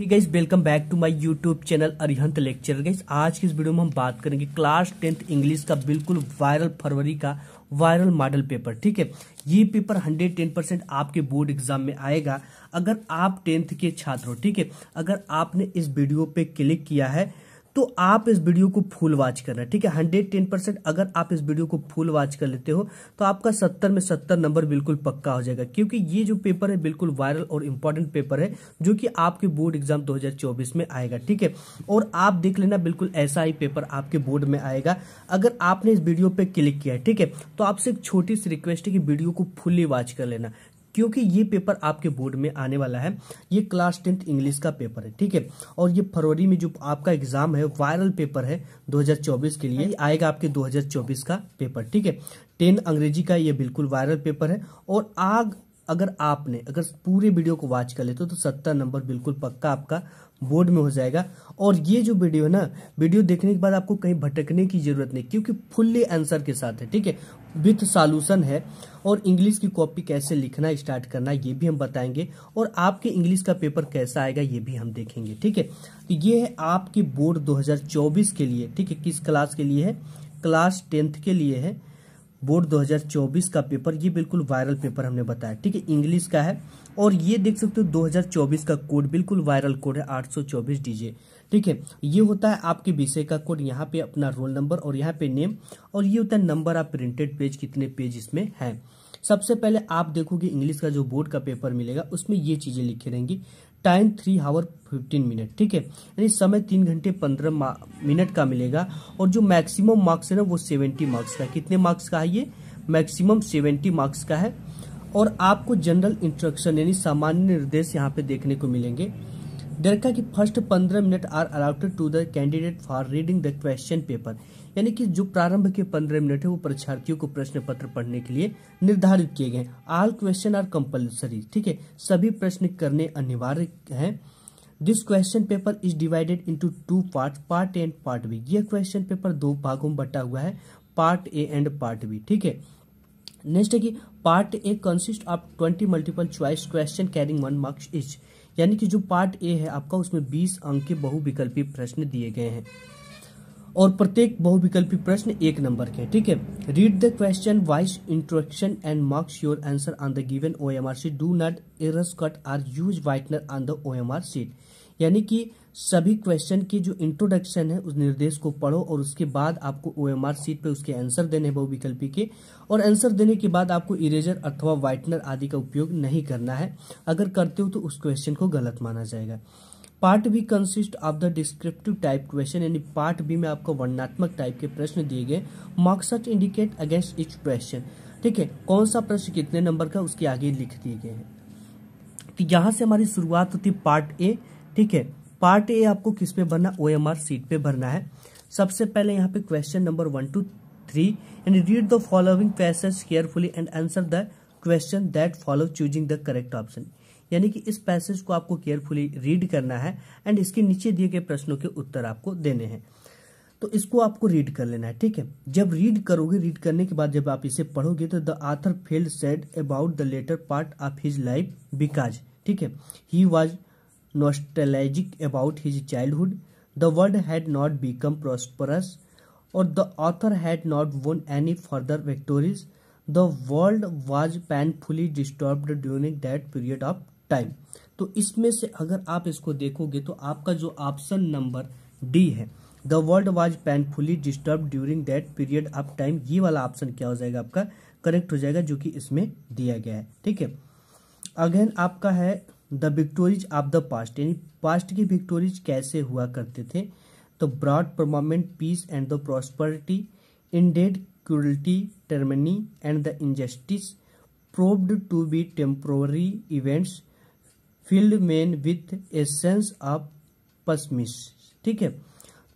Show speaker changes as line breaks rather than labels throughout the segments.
He guys welcome back to my YouTube channel Arihant lecture guys आज की इस video में हम बात करेंगे क्लास टेंथ इंग्लिश का बिल्कुल वायरल फरवरी का वायरल मॉडल पेपर ठीक है ये पेपर हंड्रेड टेन परसेंट आपके बोर्ड एग्जाम में आएगा अगर आप टेंथ के छात्र हो ठीक है अगर आपने इस वीडियो पे क्लिक किया है तो आप इस वीडियो को फुल वॉच करना है ठीक है हंड्रेड टेन परसेंट अगर आप इस वीडियो को फुल वॉच कर लेते हो तो आपका सत्तर में सत्तर नंबर बिल्कुल पक्का हो जाएगा क्योंकि ये जो पेपर है बिल्कुल वायरल और इंपॉर्टेंट पेपर है जो कि आपके बोर्ड एग्जाम 2024 में आएगा ठीक है और आप देख लेना बिल्कुल ऐसा ही पेपर आपके बोर्ड में आएगा अगर आपने इस वीडियो पर क्लिक किया ठीक है तो आपसे एक छोटी सी रिक्वेस्ट है कि वीडियो को फुल्ली वॉच कर लेना क्योंकि ये पेपर आपके बोर्ड में आने वाला है ये क्लास टेंथ इंग्लिश का पेपर है ठीक है और ये फरवरी में जो आपका एग्जाम है वायरल पेपर है 2024 के लिए आएगा आपके 2024 का पेपर ठीक है टेन अंग्रेजी का ये बिल्कुल वायरल पेपर है और आग अगर आपने अगर पूरे वीडियो को वॉच कर लेते तो सत्तर नंबर बिल्कुल पक्का आपका बोर्ड में हो जाएगा और ये जो वीडियो है ना वीडियो देखने के बाद आपको कहीं भटकने की जरूरत नहीं क्योंकि फुल्ली आंसर के साथ है ठीक है विथ सॉल्यूशन है और इंग्लिश की कॉपी कैसे लिखना स्टार्ट करना ये भी हम बताएंगे और आपके इंग्लिश का पेपर कैसा आएगा ये भी हम देखेंगे ठीक है तो ये है आपकी बोर्ड दो के लिए ठीक है किस क्लास के लिए है क्लास टेंथ के लिए है बोर्ड 2024 का पेपर ये बिल्कुल वायरल पेपर हमने बताया ठीक है इंग्लिश का है और ये देख सकते हो 2024 का कोड बिल्कुल वायरल कोड है 824 डीजे ठीक है ये होता है आपके विषय का कोड यहाँ पे अपना रोल नंबर और यहाँ पे नेम और ये होता है नंबर आप प्रिंटेड पेज कितने पेज इसमें है सबसे पहले आप देखोगे इंग्लिश का जो बोर्ड का पेपर मिलेगा उसमें ये चीज़ें लिखी रहेंगी time three hour fifteen minute ठीक है यानी समय तीन घंटे पंद्रह मिनट का मिलेगा और जो मैक्सिमम मार्क्स है ना वो सेवेंटी मार्क्स का कितने मार्क्स का है ये मैक्सिमम सेवेंटी मार्क्स का है और आपको जनरल इंस्ट्रक्शन यानी सामान्य निर्देश यहाँ पे देखने को मिलेंगे डेरका की फर्स्ट पंद्रह minute are allotted to the candidate for reading the question paper यानी कि जो प्रारंभ के पंद्रह मिनट है वो परीक्षार्थियों को प्रश्न पत्र पढ़ने के लिए निर्धारित किए गए आल क्वेश्चन आर कंपल्सरी ठीक है सभी प्रश्न करने अनिवार्य है this question paper is divided into two part part A and part B यह क्वेश्चन पेपर दो भागों में बटा हुआ है part A and part B ठीक है नेक्स्ट है कि part A consist of twenty multiple choice question carrying one marks each यानी कि जो पार्ट ए है आपका उसमें बीस अंक के बहुविकल्पी प्रश्न दिए गए हैं और प्रत्येक बहुविकल्पी प्रश्न एक नंबर के ठीक है read the question wise introduction and marks your answer on the given O M R sheet do not erase cut or use whitener on the O M R sheet यानी कि सभी क्वेश्चन की जो introduction है उस निर्देश को पढ़ो और उसके बाद आपको ओ एम आर सीट पर उसके आंसर देने बहुविकल्पी के और आंसर देने के बाद आपको इरेजर अथवा व्हाइटनर आदि का उपयोग नहीं करना है अगर करते हो तो उस क्वेश्चन को गलत माना जाएगा part B consist of the descriptive type question यानी पार्ट बी में आपको वर्णात्मक टाइप के प्रश्न दिए गए marks such indicate against each question ठीक है कौन सा प्रश्न कितने नंबर का उसके आगे लिख दिए गए हैं तो यहाँ से हमारी शुरुआत होती है पार्ट ए ठीक है पार्ट ए आपको किस पे भरना ओ एम आर सीट पे भरना है सबसे पहले यहाँ पे question number one two three and read the following passage carefully and answer the question that follow choosing the correct option यानी कि इस पैसेज को आपको केयरफुली रीड करना है एंड इसके नीचे दिए गए प्रश्नों के उत्तर आपको देने हैं तो इसको आपको रीड कर लेना है ठीक है जब रीड करोगे रीड करने के बाद जब आप इसे पढ़ोगे तो the author felt sad about the latter part of his life because ठीक है he was nostalgic about his childhood. The world had not become prosperous, or the author had not won any further victories. The world was painfully disturbed during that period of time. तो इसमें से अगर आप इसको देखोगे तो आपका जो ऑप्शन नंबर डी है the world was painfully disturb during that period of time ये वाला ऑप्शन क्या हो जाएगा आपका करेक्ट हो जाएगा जो कि इसमें दिया गया है ठीक है अगेन आपका है the victories of the past यानी पास्ट की विक्टोरीज कैसे हुआ करते थे तो brought permanent peace and the prosperity indeed security टर्मनी and the injustice proved to be temporary events filled man with a sense of pessimism ठीक है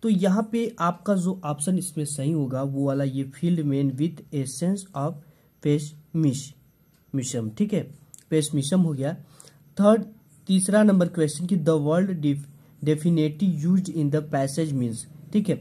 तो यहाँ पे आपका जो ऑप्शन इसमें सही होगा वो वाला ये field man with a sense of pessimism ठीक है पेशमिशम हो गया थर्ड तीसरा नंबर क्वेश्चन की the word definitive used in the passage means ठीक है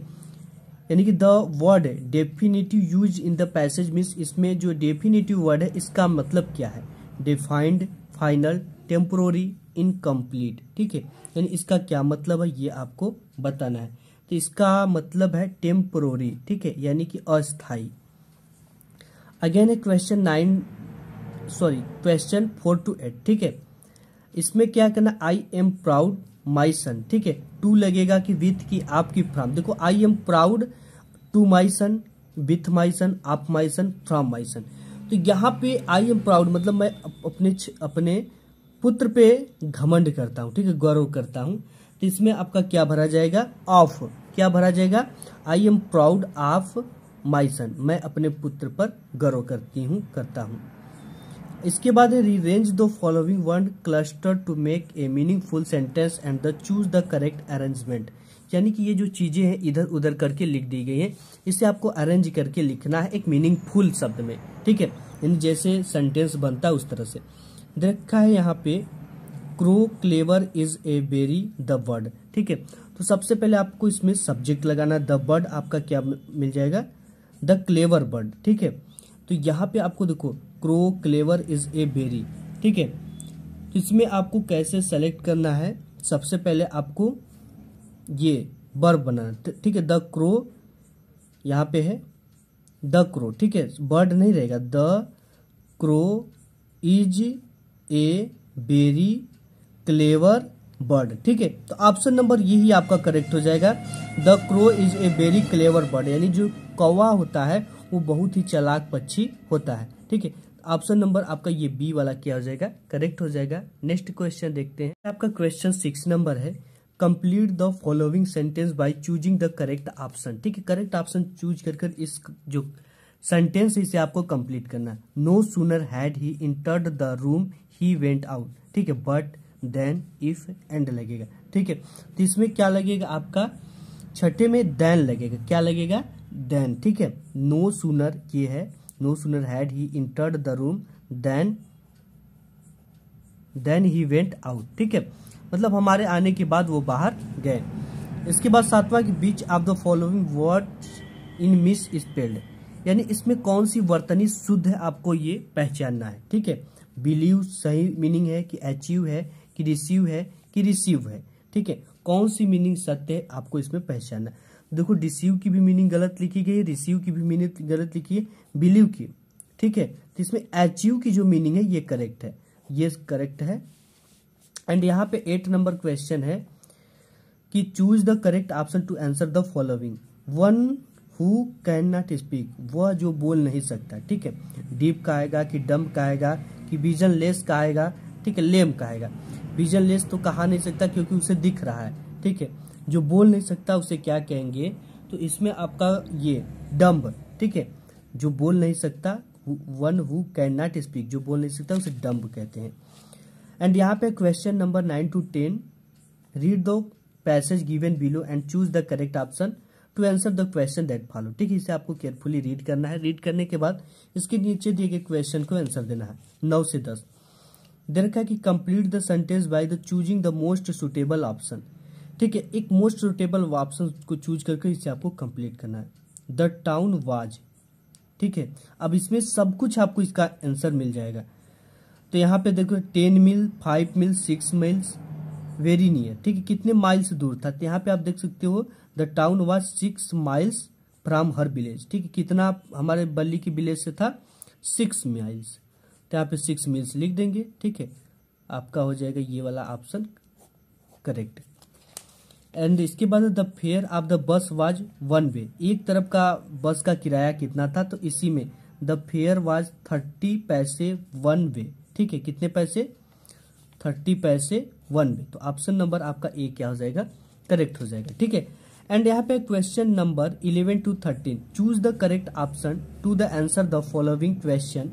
यानी कि the word definitive used in the passage means इसमें जो डेफिनेटिव वर्ड है इसका मतलब क्या है डिफाइंड फाइनल टेम्पोरी इनकम्प्लीट ठीक है यानी इसका क्या मतलब है ये आपको बताना है तो इसका मतलब है टेम्पोरी ठीक है यानी कि अस्थाई अगेन है question nine sorry question four to eight ठीक है इसमें क्या करना आई एम प्राउड माई सन ठीक है टू लगेगा कि विथ की आपकी फ्रॉम देखो I am proud to my son with my son आप माई सन फ्रॉम माई सन तो यहाँ पे आई एम प्राउड मतलब मैं अपने अपने पुत्र पे घमंड करता हूँ ठीक है गौरव करता हूँ तो इसमें आपका क्या भरा जाएगा ऑफ क्या भरा जाएगा I am proud of my son मैं अपने पुत्र पर गौरव करती हूँ करता हूँ इसके बाद rearrange the following word cluster to make a meaningful sentence and the choose the correct arrangement यानी कि ये जो चीज़ें हैं इधर उधर करके लिख दी गई हैं इसे आपको अरेंज करके लिखना है एक मीनिंगफुल शब्द में ठीक है यानी जैसे सेंटेंस बनता है उस तरह से देखा है यहाँ पे crow clever is a very the word ठीक है तो सबसे पहले आपको इसमें सब्जेक्ट लगाना द बर्ड आपका क्या मिल जाएगा द क्लेवर बर्ड ठीक है तो यहाँ पे आपको देखो crow clever is a very ठीक है तो इसमें आपको कैसे सेलेक्ट करना है सबसे पहले आपको ये बर्ब बनाना ठीक है द क्रो यहाँ पे है द क्रो ठीक है बर्ड नहीं रहेगा the crow is a very clever bird ठीक है तो ऑप्शन नंबर यही आपका करेक्ट हो जाएगा the crow is a very clever bird यानी जो कौवा होता है वो बहुत ही चलाक पक्षी होता है ठीक है ऑप्शन नंबर आपका ये बी वाला क्या हो जाएगा करेक्ट हो जाएगा नेक्स्ट क्वेश्चन देखते हैं आपका क्वेश्चन सिक्स नंबर है complete the following sentence by choosing the correct option ठीक है करेक्ट ऑप्शन चूज कर कर इस जो सेंटेंस इसे आपको कंप्लीट करना no sooner had he entered the room he went out ठीक है बट देन इफ एंड लगेगा ठीक है तो इसमें क्या लगेगा आपका छठे में देन लगेगा क्या लगेगा देन ठीक है नो सुनर ये है No sooner had he entered the room than then he went out ठीक है मतलब हमारे आने के बाद वो बाहर गए इसके बाद सातवां के बीच of the following word in misspelled यानी इसमें कौन सी वर्तनी शुद्ध है आपको ये पहचानना है ठीक है बिलीव सही मीनिंग है कि अचीव है कि रिसीव है कि रिसीव है ठीक है कौन सी मीनिंग सत्य है आपको इसमें पहचानना है देखो रिसीव की भी मीनिंग गलत लिखी गई है रिसीव की भी मीनिंग गलत लिखी है बिलीव की ठीक है तो इसमें अचीव की जो मीनिंग है ये करेक्ट है ये करेक्ट है एंड यहाँ पे एट नंबर क्वेश्चन है कि choose the correct option to answer the following one who can not speak वह जो बोल नहीं सकता ठीक है डीप का आएगा कि डम का आएगा कि विजन लेस का आएगा ठीक है लेम का आएगा विजन लेस तो कहा नहीं सकता क्योंकि उसे दिख रहा है ठीक है जो बोल नहीं सकता उसे क्या कहेंगे तो इसमें आपका ये डम्ब ठीक है जो बोल नहीं सकता one who can not speak जो बोल नहीं सकता उसे डम्ब कहते हैं एंड यहाँ पे question number nine to ten read the passage given below and choose the correct option to answer the question that follow ठीक है इसे आपको केयरफुली रीड करना है रीड करने के बाद इसके नीचे दिए गए क्वेश्चन को आंसर देना है नौ से दस देखा कि complete the sentence by the choosing the most suitable option ठीक है एक मोस्ट सुटेबल ऑप्शन को चूज करके इसे आपको कंप्लीट करना है द टाउन वाज ठीक है अब इसमें सब कुछ आपको इसका आंसर मिल जाएगा तो यहाँ पे देखो ten mile five mile six miles very near ठीक है कितने माइल्स दूर था तो यहाँ पे आप देख सकते हो the town was six miles from her village ठीक है कितना हमारे बल्ली की विलेज से था सिक्स माइल्स तो यहाँ पे सिक्स मील्स लिख देंगे ठीक है आपका हो जाएगा ये वाला ऑप्शन करेक्ट एंड इसके बाद the fare of the bus was one way एक तरफ का बस का किराया कितना था तो इसी में the fare was thirty paise one way ठीक है कितने पैसे थर्टी पैसे वन वे तो ऑप्शन नंबर आपका ए क्या हो जाएगा करेक्ट हो जाएगा ठीक है एंड यहाँ पे question number eleven to thirteen choose the correct option to the answer the following question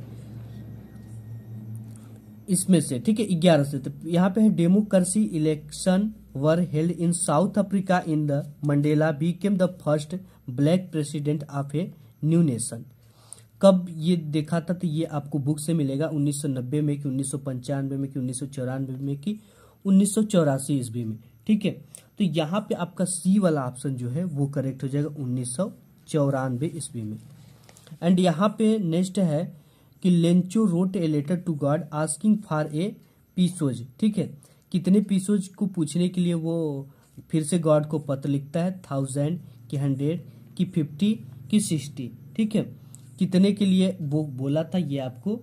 इसमें से ठीक है ग्यारह से तो यहाँ पे है democracy election were held in South Africa in the Mandela became the first black president of a new nation. कब ये देखा था तो ये आपको बुक से मिलेगा 1990 में कि उन्नीस में कि उन्नीस में कि उन्नीस ईस्वी में ठीक है तो यहाँ पे आपका सी वाला ऑप्शन जो है वो करेक्ट हो जाएगा उन्नीस ईस्वी में एंड यहाँ पे नेक्स्ट है कि Lencho wrote a letter to God asking for a pesos ठीक है कितने पीसोज को पूछने के लिए वो फिर से गॉड को पत्र लिखता है थाउजेंड की हंड्रेड की फिफ्टी की सिक्सटी ठीक है कितने के लिए वो बोला था ये आपको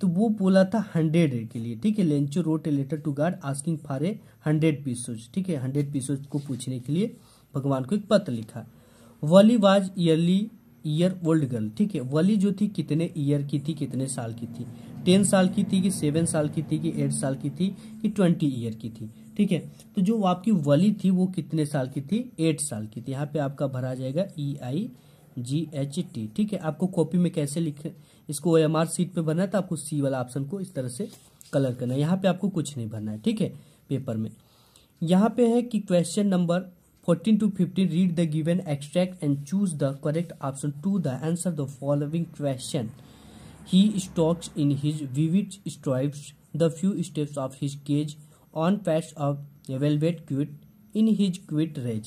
तो वो बोला था हंड्रेड के लिए ठीक है Lencho wrote a letter to God asking for a hundred pesos ठीक है हंड्रेड पीसोज को पूछने के लिए भगवान को एक पत्र लिखा Valli was yearly year old girl ठीक है वली जो थी कितने ईयर की थी कितने साल की थी टेन साल की थी कि सेवन साल की थी कि एट साल की थी कि ट्वेंटी ईयर की थी ठीक है तो जो आपकी वली थी वो कितने साल की थी एट साल की थी यहाँ पे आपका भरा जाएगा ई आई जी एच टी ठीक है आपको कॉपी में कैसे लिखे इसको ओ एम आर सीट पर भरना है तो आपको सी वाला ऑप्शन को इस तरह से कलर करना है यहाँ पे आपको कुछ नहीं भरना है ठीक है पेपर में यहाँ पे है कि question number fourteen to fifteen read the given extract and choose the correct option to the answer the following question He stalks in his vivid stripes the few steps of his cage on pads of velvet quit in his quit rage.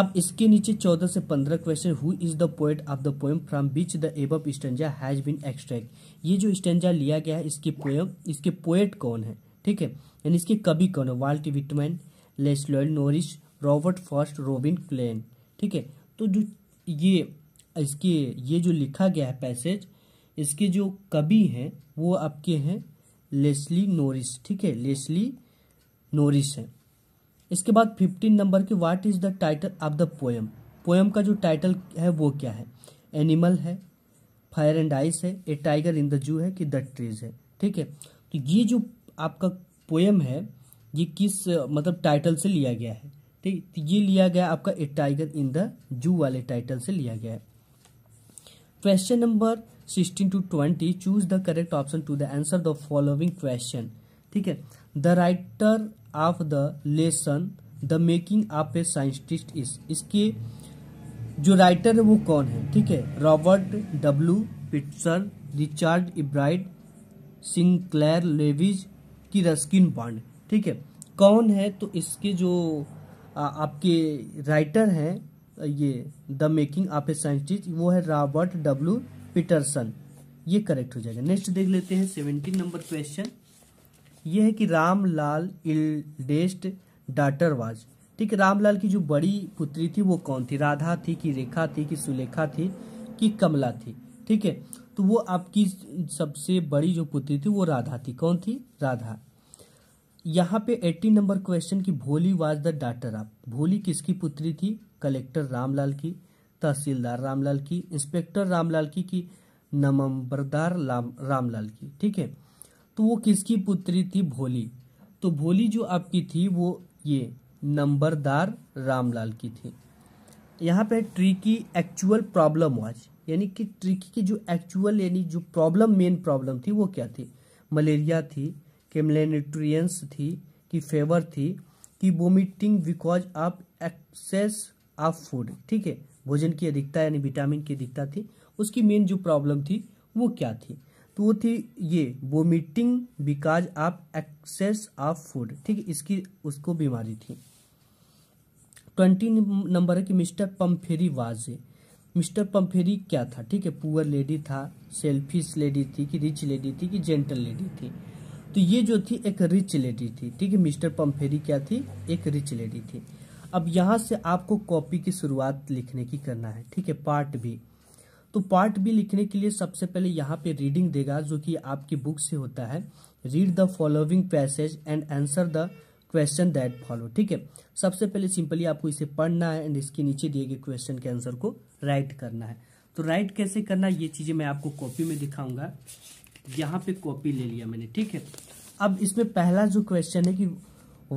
अब इसके नीचे 14 से 15 question who is the poet of the poem from which the above stanza has been extract ये जो stanza लिया गया है इसके पोएम इसके पोएट कौन है ठीक है यानी इसके कवि कौन है Walt Whitman Leslie Norris Robert Frost Robin Klein ठीक है तो जो ये इसके ये जो लिखा गया है पैसेज इसके जो कवि हैं वो आपके हैं लेस्ली नोरिस ठीक है लेस्ली नोरिस है इसके बाद फिफ्टीन नंबर के what is the title of the poem poem का जो टाइटल है वो क्या है एनिमल है फायर एंड आइस है ए टाइगर इन द जू है कि द ट्रीज है ठीक है तो ये जो आपका पोएम है ये किस मतलब टाइटल से लिया गया है ठीक तो ये लिया गया आपका ए टाइगर इन द जू वाले टाइटल से लिया गया है question number sixteen to twenty choose the correct option to the answer the following question ठीक है the writer of the lesson the making of a scientist is इसके जो राइटर है वो कौन है ठीक है Robert W Peterson Richard Ebright Sinclair Lewis की रस्किन बॉन्ड ठीक है कौन है तो इसके जो आ, आपके राइटर हैं ये the making of a scientist वो है रॉबर्ट डब्ल्यू पीटरसन ये करेक्ट हो जाएगा नेक्स्ट देख लेते हैं सेवेंटीन नंबर क्वेश्चन ये है कि रामलाल इल्डेस्ट डाटर वाज ठीक है रामलाल की जो बड़ी पुत्री थी वो कौन थी राधा थी कि रेखा थी कि सुलेखा थी कि कमला थी ठीक है तो वो आपकी सबसे बड़ी जो पुत्री थी वो राधा थी कौन थी राधा यहाँ पे एट्टीन नंबर क्वेश्चन की भोली वाज द डाटर आप भोली किसकी पुत्री थी कलेक्टर रामलाल की तहसीलदार रामलाल की इंस्पेक्टर रामलाल की की नमंबरदार रामलाल की ठीक है तो वो किसकी पुत्री थी भोली तो भोली जो आपकी थी वो ये नंबरदार रामलाल की थी यहाँ पे ट्री की एक्चुअल प्रॉब्लम वाज यानी कि ट्रिकी की जो एक्चुअल यानी जो प्रॉब्लम मेन प्रॉब्लम थी वो क्या थी मलेरिया थी कि थी कि फेवर थी कि vomiting because of excess of food ठीक है भोजन की अधिकता यानी विटामिन की अधिकता थी उसकी मेन जो प्रॉब्लम थी वो क्या थी तो वो थी ये vomiting because of excess of food ठीक इसकी उसको बीमारी थी ट्वेंटी नंबर है कि मिस्टर पम्फेरी वाजे मिस्टर पम्फेरी क्या था ठीक है पुअर लेडी था सेल्फिश लेडी थी कि रिच लेडी थी कि जेंटल लेडी थी तो ये जो थी एक रिच लेडी थी ठीक है मिस्टर पम्फेरी क्या थी एक रिच लेडी थी अब यहां से आपको कॉपी की शुरुआत लिखने की करना है ठीक है पार्ट बी तो पार्ट बी लिखने के लिए सबसे पहले यहाँ पे रीडिंग देगा जो कि आपकी बुक से होता है read the following passage and answer the question that follow ठीक है सबसे पहले सिंपली आपको इसे पढ़ना है एंड इसके नीचे दिए गए क्वेश्चन के आंसर को राइट करना है तो राइट कैसे करना है ये चीज़ें मैं आपको कॉपी में दिखाऊंगा यहाँ पे कॉपी ले लिया मैंने ठीक है अब इसमें पहला जो क्वेश्चन है कि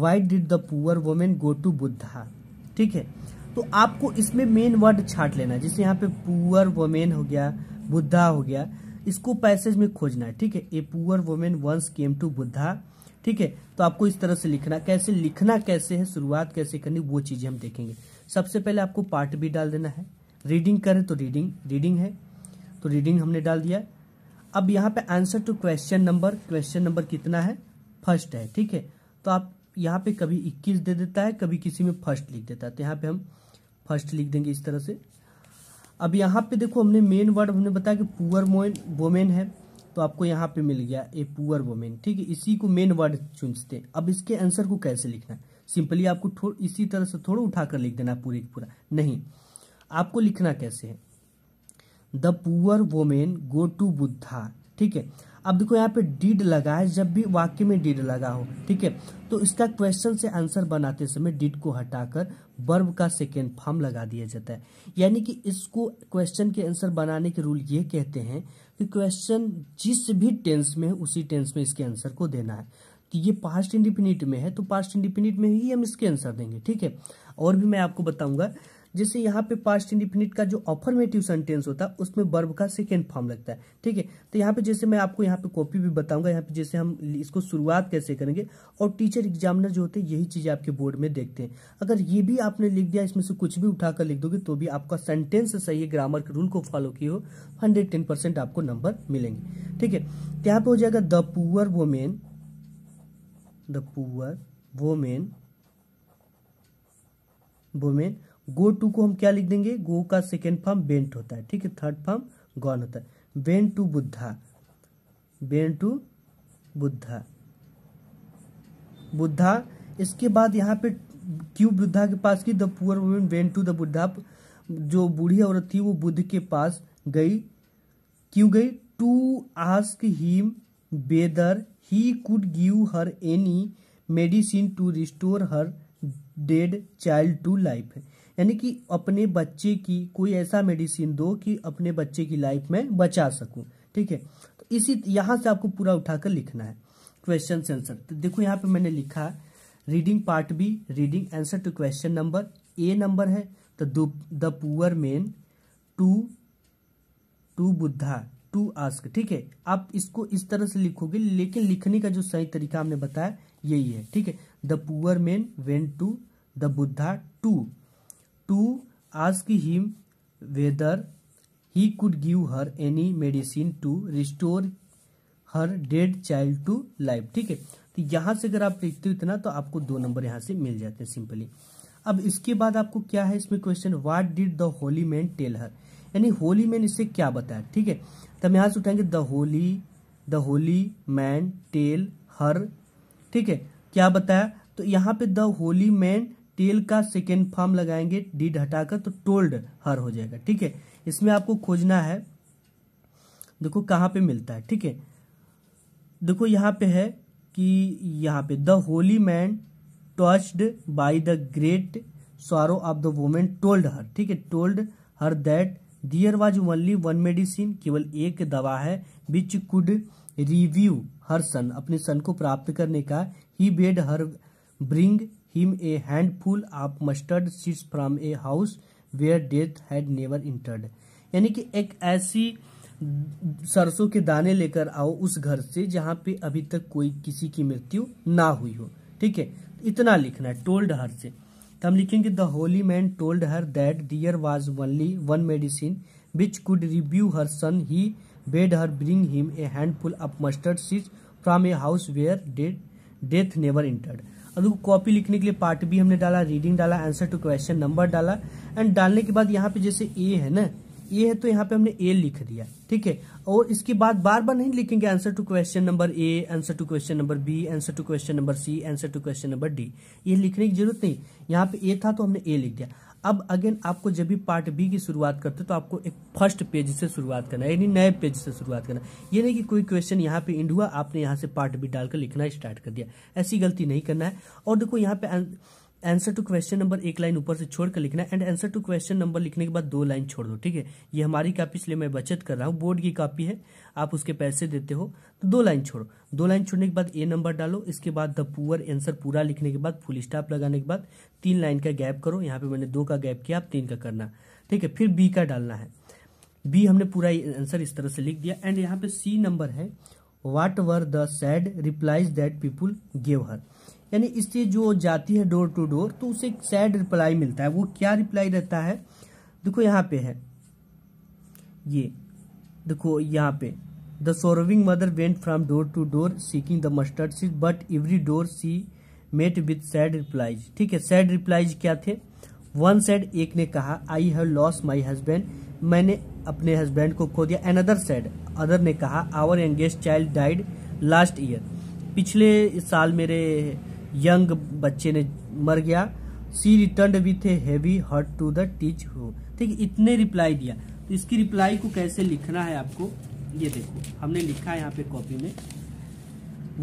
why did the poor women go to Buddha ठीक है तो आपको इसमें मेन वर्ड छाट लेना है जैसे यहाँ पे पुअर वोमेन हो गया बुद्धा हो गया इसको पैसेज में खोजना है ठीक है a poor women once came to Buddha ठीक है तो आपको इस तरह से लिखना कैसे लिखना कैसे है शुरुआत कैसे करनी वो चीज़ें हम देखेंगे सबसे पहले आपको पार्ट भी डाल देना है रीडिंग करें तो रीडिंग रीडिंग है तो रीडिंग हमने डाल दिया अब यहाँ पे answer to question number question number कितना है फर्स्ट है ठीक है तो आप यहाँ पे कभी इक्कीस दे देता है कभी किसी में फर्स्ट लिख देता है तो यहाँ पे हम फर्स्ट लिख देंगे इस तरह से अब यहाँ पे देखो हमने मेन वर्ड हमने बताया कि पुअर मोइन वोमेन है तो आपको यहाँ पे मिल गया ए पुअर वोमेन ठीक है इसी को मेन वर्ड चुनते हैं अब इसके आंसर को कैसे लिखना है सिंपली आपको इसी तरह से थोड़ा उठाकर लिख देना पूरे पूरा नहीं आपको लिखना कैसे है the poor women go to Buddha ठीक है अब देखो यहाँ पे डीड लगा है जब भी वाक्य में डीड लगा हो ठीक है तो इसका क्वेश्चन से आंसर बनाते समय डीड को हटाकर वर्ब का सेकेंड फॉर्म लगा दिया जाता है यानी कि इसको क्वेश्चन के आंसर बनाने के रूल ये कहते हैं कि क्वेश्चन जिस भी टेंस में है उसी टेंस में इसके आंसर को देना है तो ये पास्ट इंडिफिनिट में है तो पास्ट इंडिफिनिट में ही हम इसके आंसर देंगे ठीक है और भी मैं आपको बताऊंगा जैसे यहाँ पे पास्ट इंडिफिनिट का जो ऑफर्मेटिव सेंटेंस होता है उसमें बर्ब का सेकेंड फॉर्म लगता है ठीक है तो यहाँ पे जैसे मैं आपको यहाँ पे कॉपी भी बताऊंगा यहाँ पे जैसे हम इसको शुरुआत कैसे करेंगे और टीचर एग्जामिनर जो होते हैं यही चीज़ आपके बोर्ड में देखते हैं अगर ये भी आपने लिख दिया इसमें से कुछ भी उठाकर लिख दोगे तो भी आपका सेंटेंस सही है ग्रामर के रूल को फॉलो किए हो हंड्रेड आपको नंबर मिलेंगे ठीक है तो यहाँ पे हो जाएगा the poor women the poor women women go to को हम क्या लिख देंगे गो का सेकेंड फॉर्म बेंट होता है ठीक है थर्ड फॉर्म गॉन होता है Ben to Buddha Ben to Buddha Buddha इसके बाद यहाँ पे क्यों बुद्धा के पास की the poor women when to the Buddha जो बूढ़ी औरत थी वो बुद्ध के पास गई क्यों गई to ask him whether he could give her any medicine to restore her dead child to life यानी कि अपने बच्चे की कोई ऐसा मेडिसिन दो कि अपने बच्चे की लाइफ में बचा सकूं ठीक है तो इसी यहाँ से आपको पूरा उठाकर लिखना है क्वेश्चन आंसर तो देखो यहाँ पे मैंने लिखा reading part B reading answer to question number A number है तो the poor men to to Buddha to ask ठीक है आप इसको इस तरह से लिखोगे लेकिन लिखने का जो सही तरीका हमने बताया यही है ठीक है the poor men went to the Buddha to to ask him whether he could give her any medicine to restore her dead child to life ठीक है तो यहाँ से अगर आप लिखते हो इतना तो आपको दो नंबर यहाँ से मिल जाते हैं सिंपली अब इसके बाद आपको क्या है इसमें question what did the holy man tell her यानी होली मैन इससे क्या बताया ठीक है तो हम यहाँ से उठाएंगे the holy the holy man tell her ठीक है क्या बताया तो यहाँ पे द होली मैन टेल का सेकेंड फॉर्म लगाएंगे डिड हटाकर तो टोल्ड हर हो जाएगा ठीक है इसमें आपको खोजना है देखो कहाँ पे मिलता है ठीक है देखो यहाँ पे है कि यहाँ पे the holy man touched by the great sorrow of the women told her ठीक है told her that there was only one medicine केवल एक दवा है विच कुड रिव्यू हर सन अपने सन को प्राप्त करने का he bade her bring him a handful of mustard seeds from a house where death had never entered यानी कि एक ऐसी सरसों के दाने लेकर आओ उस घर से जहां पे अभी तक कोई किसी की मृत्यु ना हुई हो ठीक है इतना लिखना है टोल्ड हर से तो हम लिखेंगे the holy man told her that there was only one medicine which could revive her son he bade her bring him a handful of mustard सीज from a house where death never entered और copy लिखने के लिए part B हमने डाला reading डाला answer to question number डाला and डालने के बाद यहाँ पे जैसे ए है ना ए है तो यहाँ पे हमने ए लिख दिया ठीक है और इसके बाद बार बार नहीं लिखेंगे answer to question number A answer to question number B answer to question number C answer to question number D ये लिखने की जरूरत नहीं यहाँ पे ए था तो हमने ए लिख दिया अब अगेन आपको जब भी पार्ट बी की शुरुआत करते हो तो आपको एक फर्स्ट पेज से शुरुआत करना है यानी नए पेज से शुरुआत करना ये नहीं कि कोई क्वेश्चन यहाँ पे इंड हुआ आपने यहाँ से पार्ट बी डालकर लिखना स्टार्ट कर दिया ऐसी गलती नहीं करना है और देखो यहाँ पे आंसर टू क्वेश्चन नंबर एक लाइन ऊपर से छोड़कर लिखना and answer to question number लिखने के बाद दो लाइन छोड़ दो ठीक है ये हमारी कापी इसलिए मैं बचत कर रहा हूँ बोर्ड की कापी है आप उसके पैसे देते हो तो दो लाइन छोड़ो दो लाइन छोड़ने के बाद ए नंबर डालो इसके बाद द पुअर आंसर पूरा लिखने के बाद फुल स्टाफ लगाने के बाद तीन लाइन का गैप करो यहाँ पे मैंने दो का गैप किया आप तीन का करना ठीक है फिर बी का डालना है बी हमने पूरा आंसर इस तरह से लिख दिया एंड यहाँ पे सी नंबर है what were the sad replies that people gave her यानी इससे जो जाती है डोर टू डोर तो उसे एक सैड रिप्लाई मिलता है वो क्या रिप्लाई रहता है देखो यहाँ पे है ये देखो यहाँ पे the sorrowing mother went from door to door seeking the mustard seed but every door she met with sad replies ठीक है सैड रिप्लाइज क्या थे वन सैड एक ने कहा I have lost my husband मैंने अपने हस्बैंड को खो दिया एन अदर सैड अदर ने कहा our youngest child died last year पिछले साल मेरे यंग बच्चे ने मर गया she return with heavy heart to the teach हो ठीक है इतने रिप्लाई दिया तो इसकी रिप्लाई को कैसे लिखना है आपको ये देखो हमने लिखा है यहाँ पे कॉपी में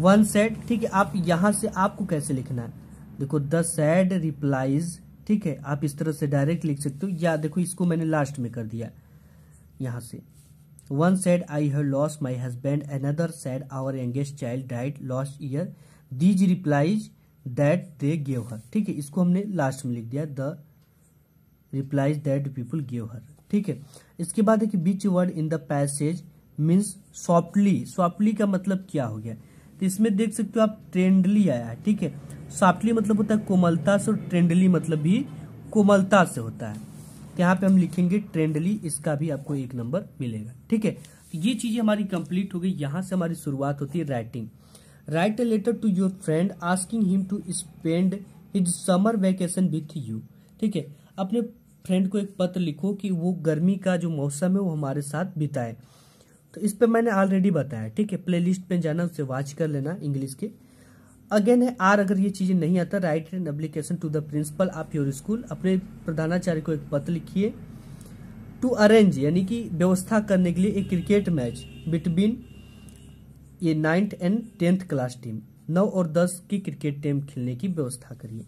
वन सेट ठीक है आप यहाँ से आपको कैसे लिखना है देखो द सैड रिप्लाईज ठीक है आप इस तरह से डायरेक्ट लिख सकते हो या देखो इसको मैंने लास्ट में कर दिया यहाँ से one said I have lost my husband another said our youngest child died last year these replies that they gave her ठीक है इसको हमने लास्ट में लिख दिया the replies that people gave her ठीक है इसके बाद है कि which word in the passage means softly softly का मतलब क्या हो गया तो इसमें देख सकते हो आप ट्रेंडली आया है ठीक है सॉफ्टली मतलब होता है कोमलता से और ट्रेंडली मतलब भी कोमलता से होता है तो यहाँ पे हम लिखेंगे ट्रेंडली इसका भी आपको एक नंबर मिलेगा ठीक है तो ये चीज़ें हमारी कंप्लीट हो गई यहाँ से हमारी शुरुआत होती है writing write a letter to your friend asking him to spend his summer vacation with you ठीक है अपने फ्रेंड को एक पत्र लिखो कि वो गर्मी का जो मौसम है वो हमारे साथ बिताए तो इस पर मैंने ऑलरेडी बताया ठीक है प्ले लिस्ट पर जाना उसे वॉच कर लेना इंग्लिश के अगेन है आर अगर ये चीज़ें नहीं आता write an application to the principal of your school अपने प्रधानाचार्य को एक पत्र लिखिए टू अरेंज यानी कि व्यवस्था करने के लिए एक क्रिकेट मैच बिटवीन ये ninth and tenth class team नौ और दस की क्रिकेट टीम खेलने की व्यवस्था करिए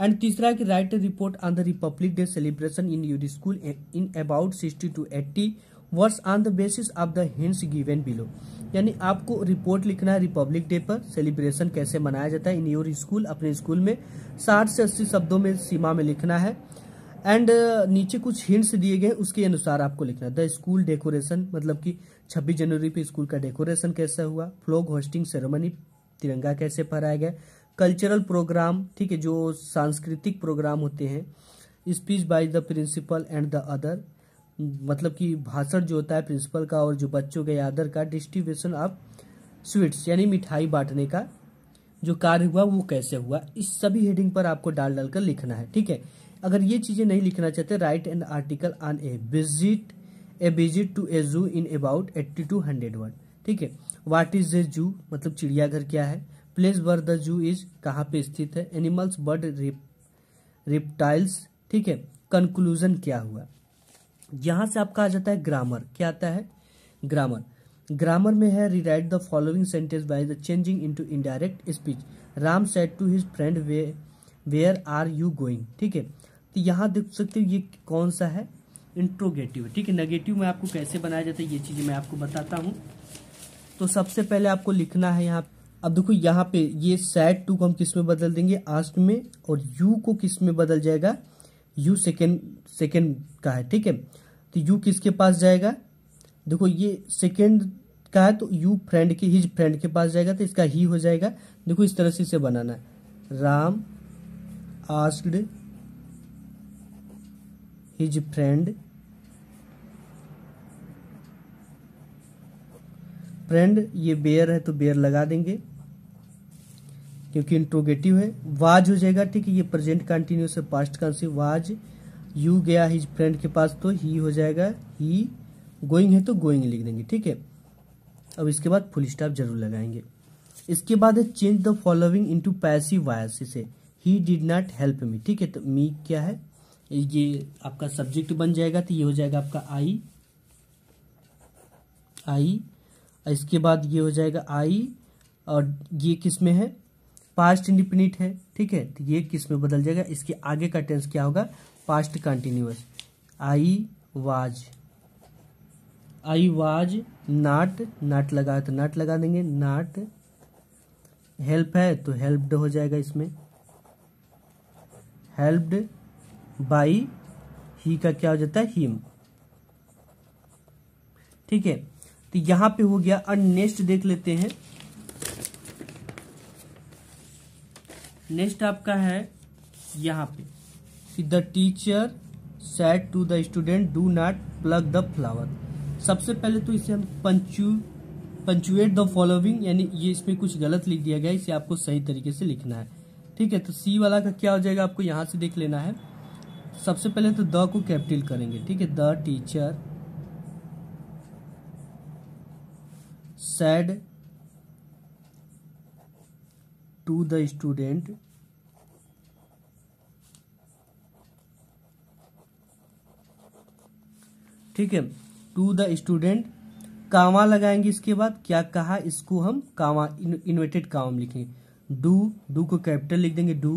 एंड तीसरा कि write report on the Republic Day celebration in your school in about sixty to eighty words on the basis of the hints given below यानी आपको रिपोर्ट लिखना है रिपब्लिक डे पर सेलिब्रेशन कैसे मनाया जाता है इन योर स्कूल अपने स्कूल में साठ से अस्सी शब्दों में सीमा में लिखना है एंड uh, नीचे कुछ हिंट्स दिए गए उसके अनुसार आपको लिखना है द स्कूल डेकोरेशन मतलब कि 26 जनवरी पे स्कूल का डेकोरेशन कैसा हुआ फ्लोग होस्टिंग सेरेमनी तिरंगा कैसे फहराया गया कल्चरल प्रोग्राम ठीक है जो सांस्कृतिक प्रोग्राम होते हैं speech by the principal and the other मतलब कि भाषण जो होता है प्रिंसिपल का और जो बच्चों के अदर का डिस्ट्रीब्यूशन ऑफ स्वीट्स यानी मिठाई बांटने का जो कार्य हुआ वो कैसे हुआ इस सभी हेडिंग पर आपको डाल डालकर लिखना है ठीक है अगर ये चीज़ें नहीं लिखना चाहते write an article on a visit a visit to a zoo in about eighty to hundred word ठीक है वाट इज ए जू मतलब चिड़ियाघर क्या है place where the zoo is कहाँ पे स्थित है एनिमल्स बर्ड रिप रिप्टाइल्स ठीक है कंक्लूजन क्या हुआ यहाँ से आपका आ जाता है ग्रामर क्या आता है ग्रामर ग्रामर में है rewrite the following sentence by the changing into indirect speech Ram said to his friend where where are you going ठीक है तो यहाँ देख सकते हो ये कौन सा है इंट्रोगेटिव ठीक है नेगेटिव में आपको कैसे बनाया जाता है ये चीज़ मैं आपको बताता हूँ तो सबसे पहले आपको लिखना है यहाँ अब देखो यहाँ पे ये सैड टू को हम किस में बदल देंगे आस्ट में और यू को किस में बदल जाएगा यू सेकेंड सेकेंड का है ठीक है तो यू किसके पास जाएगा देखो ये सेकेंड का है तो यू फ्रेंड के हिज फ्रेंड के पास जाएगा तो इसका ही हो जाएगा देखो इस तरह से इसे बनाना है Ram asked his friend friend ये बेयर है तो बेयर लगा देंगे क्योंकि इंट्रोगेटिव है वाज हो जाएगा ठीक है ये प्रेजेंट कंटिन्यूस है पास्ट कंसिव वाज यू गया हिज फ्रेंड के पास तो ही हो जाएगा ही गोइंग है तो गोइंग लिख देंगे ठीक है अब इसके बाद फुल स्टॉप जरूर लगाएंगे इसके बाद है change the following into passive voice इसे he did not help me ठीक है तो मी क्या है ये आपका सब्जेक्ट बन जाएगा तो ये हो जाएगा आपका आई आई इसके बाद ये हो जाएगा आई और ये किस में है पास्ट इंडिपेंडेंट है ठीक है तो ये किस में बदल जाएगा इसके आगे का टेंस क्या होगा past continuous I was I was not not लगा तो नाट लगा देंगे नाट हेल्प है तो हेल्प्ड हो जाएगा इसमें हेल्प्ड बाई ही का क्या हो जाता है हिम ठीक है तो यहां पे हो गया और नेक्स्ट देख लेते हैं नेक्स्ट आपका है यहाँ पे the teacher said to the student do not plug the flower सबसे पहले तो इसे हम पंचू पंचुएट द फॉलोइंग यानी ये इसमें कुछ गलत लिख दिया गया इसे आपको सही तरीके से लिखना है ठीक है तो सी वाला का क्या हो जाएगा आपको यहाँ से देख लेना है सबसे पहले तो द को कैपिटल करेंगे ठीक है the teacher said to the student ठीक है टू द स्टूडेंट कावा लगाएंगे इसके बाद क्या कहा इसको हम इन्वेटेड इन्वर्टेड कामा लिखेंगे डू डू को कैपिटल लिख देंगे do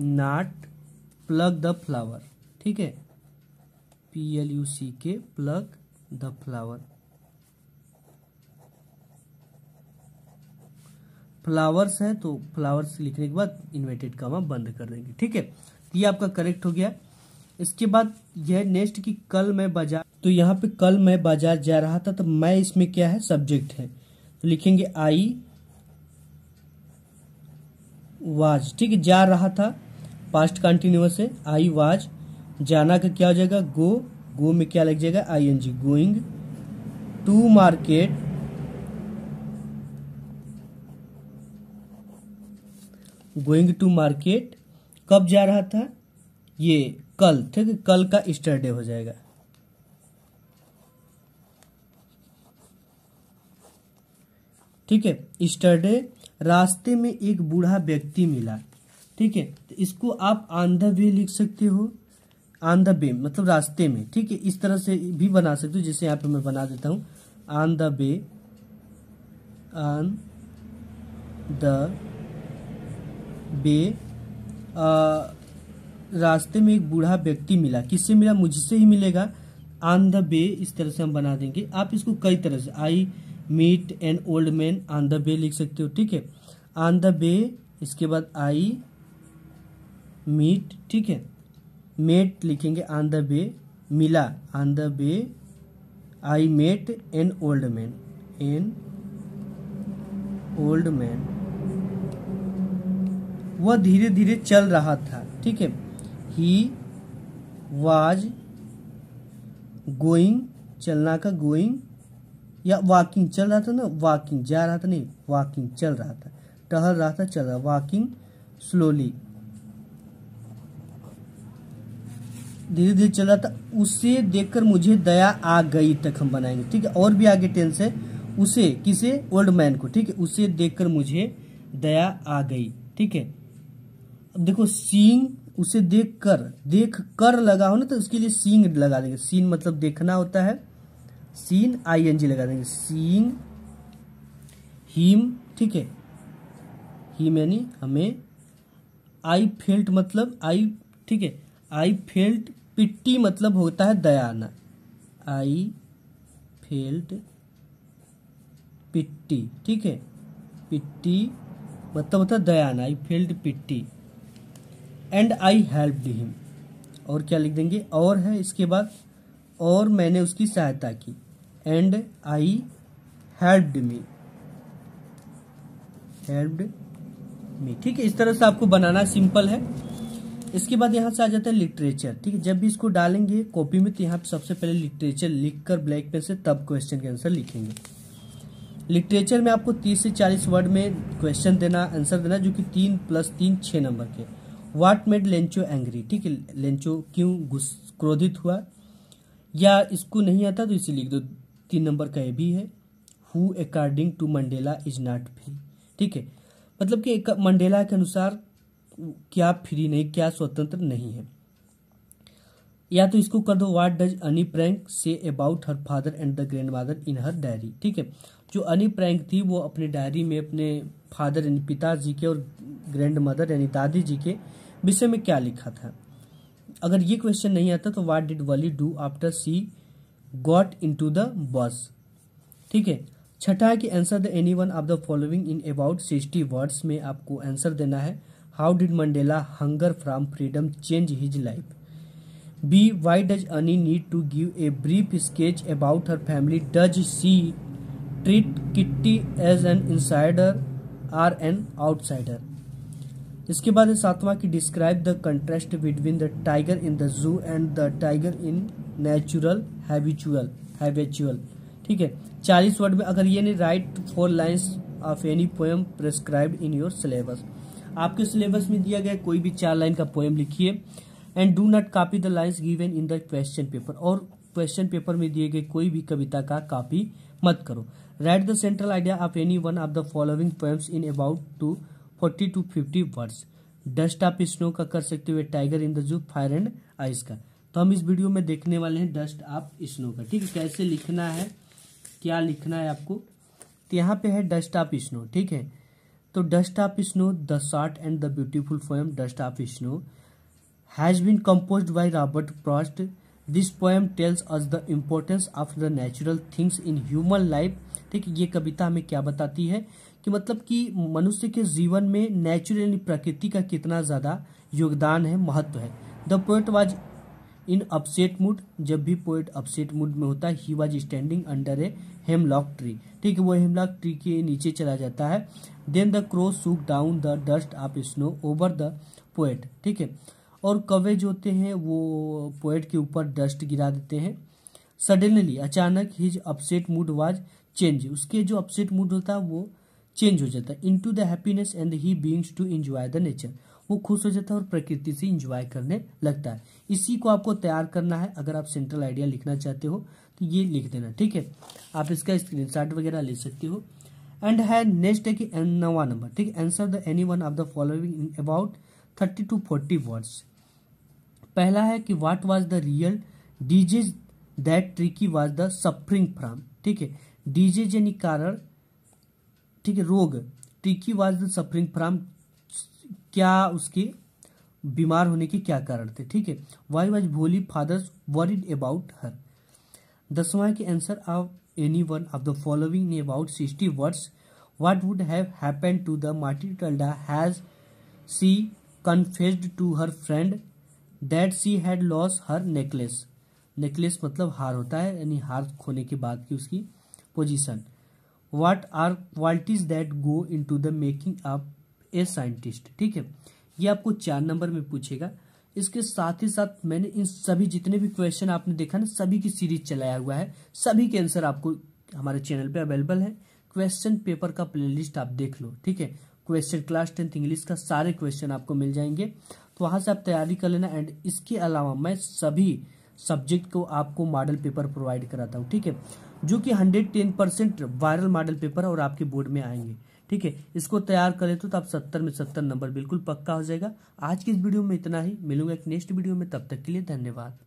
not plug the flower ठीक है पी एल यू सी के प्लग द फ्लावर फ्लावर्स है तो फ्लावर्स लिखने के बाद इन्वर्टेड कामा बंद कर देंगे ठीक है तो ये आपका करेक्ट हो गया इसके बाद यह नेक्स्ट की कल मैं बाजार तो यहाँ पे कल मैं बाजार जा रहा था तो मैं इसमें क्या है सब्जेक्ट है तो लिखेंगे आई वाज ठीक है जा रहा था पास्ट कंटिन्यूस है आई वाज जाना का क्या हो जाएगा गो गो में क्या लग जाएगा I N G going to market going to market कब जा रहा था ये कल ठीक है कल का डे हो जाएगा ठीक है डे रास्ते में एक बूढ़ा व्यक्ति मिला ठीक है तो इसको आप ऑन द वे लिख सकते हो ऑन द वे मतलब रास्ते में ठीक है इस तरह से भी बना सकते हो जैसे यहाँ पे मैं बना देता हूँ on the way on the way रास्ते में एक बूढ़ा व्यक्ति मिला किससे मिला मुझसे ही मिलेगा ऑन द बे इस तरह से हम बना देंगे आप इसको कई तरह से I meet an old man on the way लिख सकते हो ठीक है ऑन द बे इसके बाद आई मीट ठीक है मेट लिखेंगे ऑन द बे मिला on the way I met an old man an old man वह धीरे धीरे चल रहा था ठीक है ही वाज गोइंग चलना का गोइंग या वॉकिंग चल रहा था ना वॉकिंग जा रहा था नहीं वॉकिंग चल रहा था टहल रहा था चल रहा वॉकिंग स्लोली धीरे धीरे चल रहा था उसे देखकर मुझे दया आ गई तक हम बनाएंगे ठीक है और भी आगे टेंस है उसे किसे ओल्ड मैन को ठीक है उसे देखकर मुझे दया आ गई ठीक है देखो सींग उसे देख कर देख कर लगा हो ना तो उसके लिए सींग लगा देंगे सीन मतलब देखना होता है सीन आई एन जी लगा देंगे सींग हीम ठीक है हीम यानी हमें आई फेल्ट मतलब आई ठीक है आई फेल्ट पिट्टी मतलब होता है दयाना आई फेल्ट पिट्टी ठीक है पिट्टी मतलब होता है दयाना I felt pity and I help him और क्या लिख देंगे और है इसके बाद और मैंने उसकी सहायता की and I helped me helped me ठीक है इस तरह से आपको बनाना सिंपल है इसके बाद यहाँ से आ जाता है लिटरेचर ठीक है जब भी इसको डालेंगे कॉपी में तो यहाँ पे सबसे पहले लिटरेचर लिखकर ब्लैक पेन से तब क्वेश्चन के आंसर लिखेंगे लिटरेचर में आपको 30 से 40 वर्ड में क्वेश्चन देना आंसर देना जो कि तीन प्लस तीन छः नंबर के व्हाट मेड लेंचो एंग्री ठीक है लेंचो क्यों गुस क्रोधित हुआ या इसको नहीं आता तो इसे लिख दो तीन नंबर का ये भी है who according to Mandela is not free ठीक है मतलब कि मंडेला के अनुसार क्या फ्री नहीं क्या स्वतंत्र नहीं है या तो इसको कर दो what does Anne Frank say about her father and the grand mother in her diary ठीक है जो अनी प्रैंक थी वो अपने डायरी में अपने फादर यानी पिताजी के और ग्रैंड मदर यानी दादी जी के विषय में क्या लिखा था अगर ये क्वेश्चन नहीं आता तो what did Valli do after she got into the bus ठीक है छठा है कि answer the any one of the following in about sixty words में आपको आंसर देना है how did Mandela hunger from freedom change his life B why does Anne need to give a brief sketch about her family does she treat Kitty as an insider or an outsider इसके बाद है सातवां कि describe the contrast between the tiger in the zoo and the tiger in natural habitual habitual ठीक है चालीस word में अगर ये नहीं write four lines of any poem prescribe in your syllabus आपके सिलेबस में दिया गया कोई भी चार लाइन का पोएम लिखिए and do not copy the lines given in the question paper और क्वेश्चन पेपर में दिए गए कोई भी कविता का कॉपी मत करो write the central idea of any one of the following poems in about to forty to fifty words dust of snow का कर सकते हुए tiger in the zoo fire and ice का तो हम इस वीडियो में देखने वाले हैं डस्ट आप स्नो का ठीक है कैसे लिखना है क्या लिखना है आपको तो यहाँ पे है डस्ट आप स्नो ठीक है तो dust of snow the short and the beautiful poem dust of snow has been compose by Robert Frost this poem tells us the importance of the natural things in human life ठीक ये कविता हमें क्या बताती है कि मतलब कि मनुष्य के जीवन में नेचुरल प्रकृति का कितना ज़्यादा योगदान है महत्व है the poet was in upset mood जब भी पोएट अपसेट मूड में होता है he was standing under a hemlock tree ठीक है वो हेमलॉक ट्री के नीचे चला जाता है then the crow shook down the dust of snow over the poet ठीक है और कवे जो होते हैं वो पोएट के ऊपर डस्ट गिरा देते हैं सडनली अचानक his upset mood was change उसके जो अपसेट मूड होता है वो चेंज हो जाता है into the happiness and he begins to enjoy the nature वो खुश हो जाता है और प्रकृति से इंजॉय करने लगता है इसी को आपको तैयार करना है अगर आप सेंट्रल आइडिया लिखना चाहते हो तो ये लिख देना ठीक है आप इसका शॉट वगैरह ले सकते हो एंड है नेक्स्ट है कि नवा नंबर ठीक है answer the any one of the following in about thirty to forty words पहला है कि what was the real disease that Tricki was the suffering from ठीक है डिजीज यानी कारण ठीक है रोग टिकी वाज सफरिंग फ्राम क्या उसके बीमार होने के क्या कारण थे ठीक है why was Bholi father's worried about her दसवा के answer of any one of the following about sixty words would have happen to the Matilda has she confessed to her friend that she had lost her necklace necklace मतलब हार होता है यानी हार खोने के बाद की उसकी position what are qualities that go into the making of a scientist ठीक है ये आपको चार नंबर में पूछेगा इसके साथ ही साथ मैंने इन सभी जितने भी क्वेश्चन आपने देखा ना सभी की सीरीज चलाया हुआ है सभी के आंसर आपको हमारे चैनल पे अवेलेबल है क्वेश्चन पेपर का प्लेलिस्ट आप देख लो ठीक है क्वेश्चन क्लास टेंथ इंग्लिश का सारे क्वेश्चन आपको मिल जाएंगे तो वहां से आप तैयारी कर लेना एंड इसके अलावा मैं सभी सब्जेक्ट को आपको मॉडल पेपर प्रोवाइड कराता हूँ ठीक है जो कि 110 परसेंट वायरल मॉडल पेपर और आपके बोर्ड में आएंगे ठीक है इसको तैयार करें तो, तो आप सत्तर में सत्तर नंबर बिल्कुल पक्का हो जाएगा आज की इस वीडियो में इतना ही मिलूंगा एक नेक्स्ट वीडियो में तब तक के लिए धन्यवाद